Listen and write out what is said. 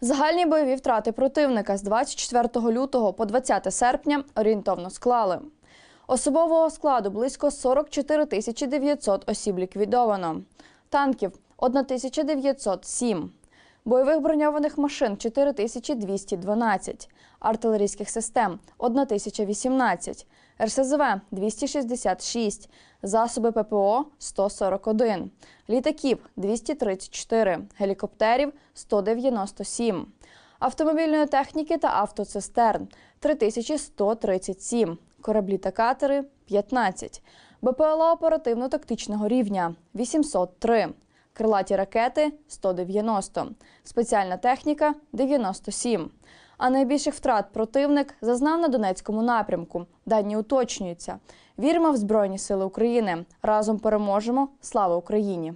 Загальні бойові втрати противника з 24 лютого по 20 серпня орієнтовно склали. Особового складу близько 44 тисячі 900 осіб ліквідовано, танків 1907, бойових броньованих машин 4212, артилерійських систем 1018, РСЗВ 266, засоби ППО 141, літаків 234, гелікоптерів 197. Автомобільної техніки та автоцистерн 3137, кораблі та катери 15, БПЛА оперативно-тактичного рівня 803, крилаті ракети 190, спеціальна техніка 97. А найбільших втрат противник зазнав на Донецькому напрямку. Дані уточнюються. Віримо в Збройні Сили України. Разом переможемо. Слава Україні!